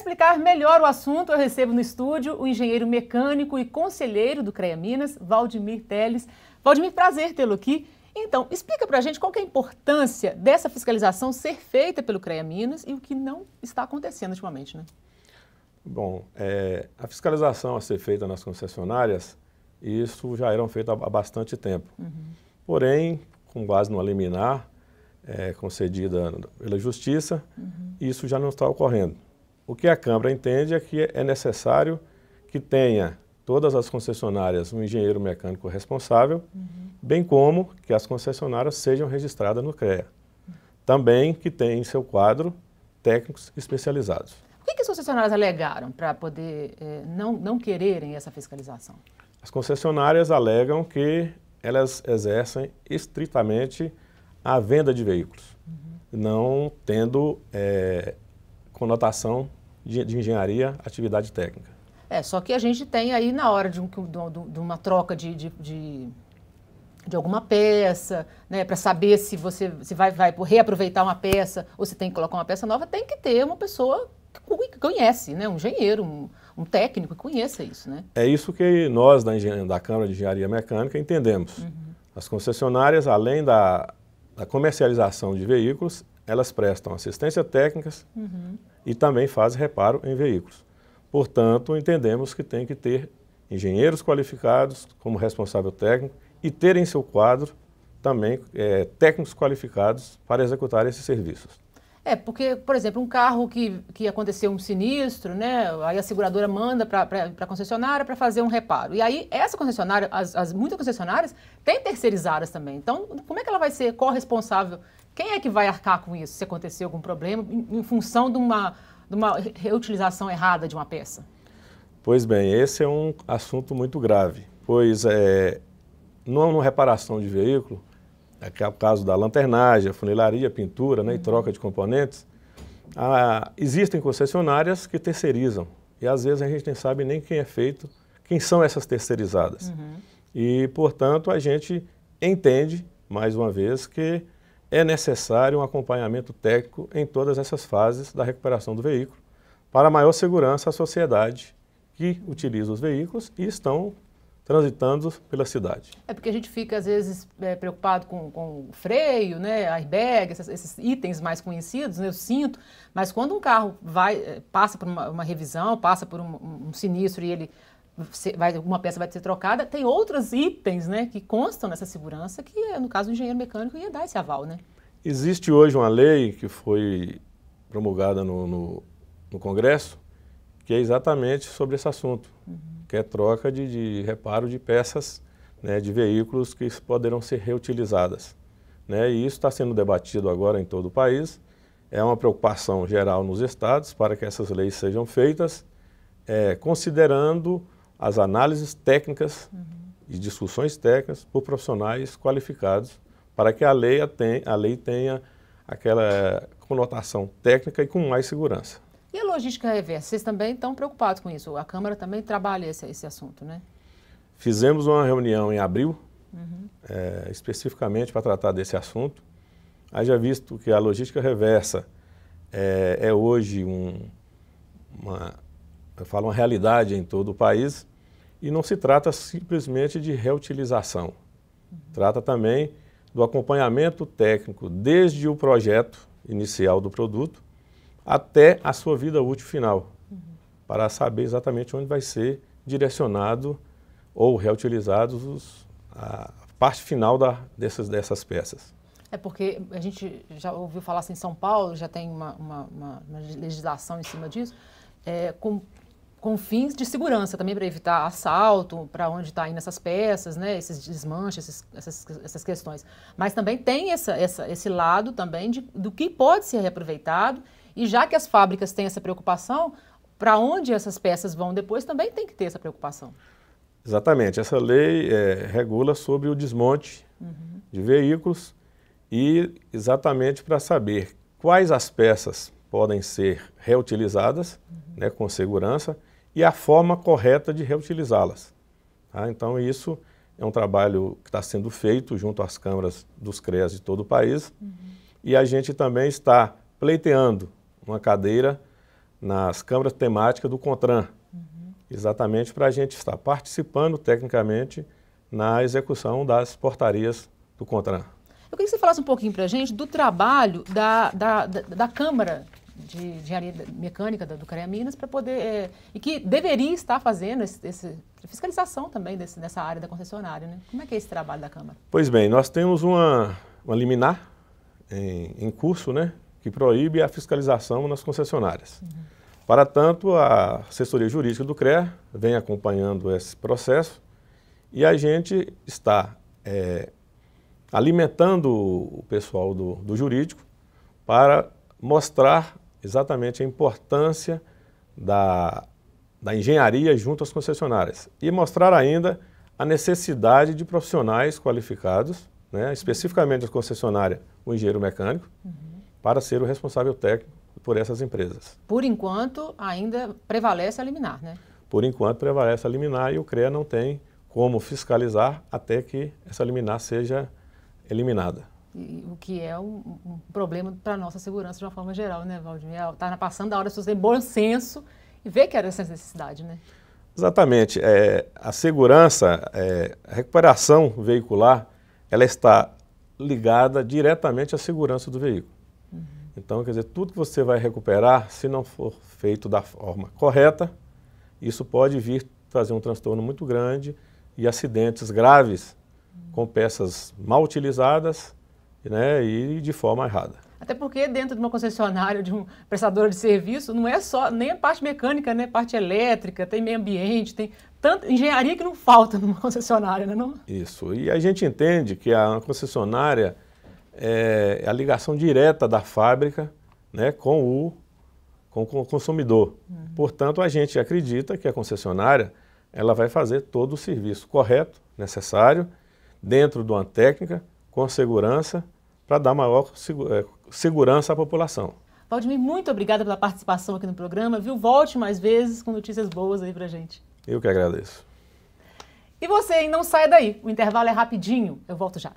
explicar melhor o assunto, eu recebo no estúdio o engenheiro mecânico e conselheiro do CREA Minas, Valdemir Teles. Valdemir, prazer tê-lo aqui. Então, explica para a gente qual é a importância dessa fiscalização ser feita pelo CREA Minas e o que não está acontecendo ultimamente, né? Bom, é, a fiscalização a ser feita nas concessionárias, isso já era feito há, bastante tempo. Uhum. Porém, com base numa liminar é, concedida pela Justiça, uhum. isso já não está ocorrendo. O que a Câmara entende é que é necessário que tenha todas as concessionárias um engenheiro mecânico responsável, uhum. bem como que as concessionárias sejam registradas no CREA. Também que tenha em seu quadro técnicos especializados. O que, as concessionárias alegaram para poder eh, não, não quererem essa fiscalização? As concessionárias alegam que elas exercem estritamente a venda de veículos, uhum. não tendo é, conotação de engenharia, atividade técnica. É, só que a gente tem aí na hora de, um, de uma troca de, de, de, de alguma peça, né, para saber se você se vai, vai reaproveitar uma peça ou se tem que colocar uma peça nova, tem que ter uma pessoa que conhece, né, um engenheiro, um, um técnico que conheça isso. Né? É isso que nós da, da Câmara de Engenharia Mecânica entendemos. Uhum. As concessionárias, além da, da comercialização de veículos, elas prestam assistência técnica uhum. e também fazem reparo em veículos. Portanto, entendemos que tem que ter engenheiros qualificados como responsável técnico e ter em seu quadro também é, técnicos qualificados para executar esses serviços. É, porque, por exemplo, um carro que, que aconteceu um sinistro, né? Aí a seguradora manda para a concessionária para fazer um reparo. E aí, essa concessionária, as, as muitas concessionárias têm terceirizadas também. Então, como é que ela vai ser corresponsável? Quem é que vai arcar com isso se acontecer algum problema em, em função de uma, de uma reutilização errada de uma peça? Pois bem, esse é um assunto muito grave, pois é, numa reparação de veículo, é o caso da lanternagem, funilaria, pintura né, e uhum. troca de componentes, existem concessionárias que terceirizam. E às vezes a gente nem sabe nem quem é feito, quem são essas terceirizadas. Uhum. E, portanto, a gente entende, mais uma vez, que é necessário um acompanhamento técnico em todas essas fases da recuperação do veículo, para maior segurança à sociedade que utiliza os veículos e estão transitando pela cidade. É porque a gente fica, às vezes, é, preocupado com, com o freio, né, airbag, esses, esses itens mais conhecidos, né, o cinto, mas quando um carro vai, é, passa por uma, uma revisão, passa por um, um sinistro e ele vai, uma peça vai ser trocada, tem outros itens né, que constam nessa segurança que, no caso, o engenheiro mecânico ia dar esse aval, né? Existe hoje uma lei que foi promulgada no, no, no Congresso que é exatamente sobre esse assunto, uhum. que é troca de, de reparo de peças né, de veículos que poderão ser reutilizadas. Né? E isso está sendo debatido agora em todo o país, é uma preocupação geral nos estados para que essas leis sejam feitas, é, considerando as análises técnicas uhum. e discussões técnicas por profissionais qualificados, para que a lei, a lei tenha aquela conotação técnica e com mais segurança. E a logística reversa? Vocês também estão preocupados com isso? A Câmara também trabalha esse, esse assunto, né? Fizemos uma reunião em abril, uhum. é, especificamente para tratar desse assunto. Haja visto que a logística reversa é, é hoje um, uma, eu falo uma realidade em todo o país e não se trata simplesmente de reutilização. Uhum. Trata também do acompanhamento técnico desde o projeto inicial do produto até a sua vida útil final, uhum. para saber exatamente onde vai ser direcionado ou reutilizados os, a parte final da, dessas, dessas peças. É porque a gente já ouviu falar assim, em São Paulo já tem uma, uma, uma, uma legislação em cima disso, é, com, com fins de segurança também, para evitar assalto, para onde está indo essas peças, né, esses desmanches, esses, essas, essas questões. Mas também tem essa, essa, esse lado também de, do que pode ser reaproveitado e já que as fábricas têm essa preocupação, para onde essas peças vão depois também tem que ter essa preocupação. Exatamente. Essa lei é, regula sobre o desmonte uhum. de veículos e exatamente para saber quais as peças podem ser reutilizadas uhum. né, com segurança e a forma correta de reutilizá-las. Tá? Então, isso é um trabalho que está sendo feito junto às câmaras dos CREAS de todo o país uhum. e a gente também está pleiteando uma cadeira nas câmaras temáticas do CONTRAN, uhum. exatamente para a gente estar participando tecnicamente na execução das portarias do CONTRAN. Eu queria que você falasse um pouquinho para a gente do trabalho da, da, da, da Câmara de Engenharia Mecânica do CREA Minas para poder, é, e que deveria estar fazendo esse, fiscalização também desse, dessa área da concessionária. Né? Como é que é esse trabalho da Câmara? Pois bem, nós temos uma, uma liminar em, em curso, né? que proíbe a fiscalização nas concessionárias. Uhum. Para tanto, a assessoria jurídica do CREA vem acompanhando esse processo e a gente está é, alimentando o pessoal do, do jurídico para mostrar exatamente a importância da, da engenharia junto às concessionárias e mostrar ainda a necessidade de profissionais qualificados, né, especificamente da concessionária, o engenheiro mecânico, uhum para ser o responsável técnico por essas empresas. Por enquanto, ainda prevalece a liminar, né? Por enquanto, prevalece a liminar e o CREA não tem como fiscalizar até que essa liminar seja eliminada. E, o que é um, um problema para a nossa segurança de uma forma geral, né, Valdir? Está passando a hora de você ter bom senso e ver que era essa necessidade, né? Exatamente. É, a segurança, é, a recuperação veicular, ela está ligada diretamente à segurança do veículo. Então, quer dizer, tudo que você vai recuperar, se não for feito da forma correta, isso pode vir trazer um transtorno muito grande e acidentes graves com peças mal utilizadas né, e de forma errada. Até porque dentro de uma concessionária, de um prestador de serviço, não é só nem a parte mecânica, né? Parte elétrica, tem meio ambiente, tem tanta engenharia que não falta numa concessionária, né, não? Isso. E a gente entende que a concessionária é, é, a ligação direta da fábrica né, com, o, com o consumidor. Uhum. Portanto, a gente acredita que a concessionária ela vai fazer todo o serviço correto, necessário, dentro de uma técnica, com segurança, para dar maior é, segurança à população. Valdemir, muito obrigada pela participação aqui no programa, viu? Volte mais vezes com notícias boas aí para gente. Eu que agradeço. E você, hein? Não sai daí. O intervalo é rapidinho. Eu volto já.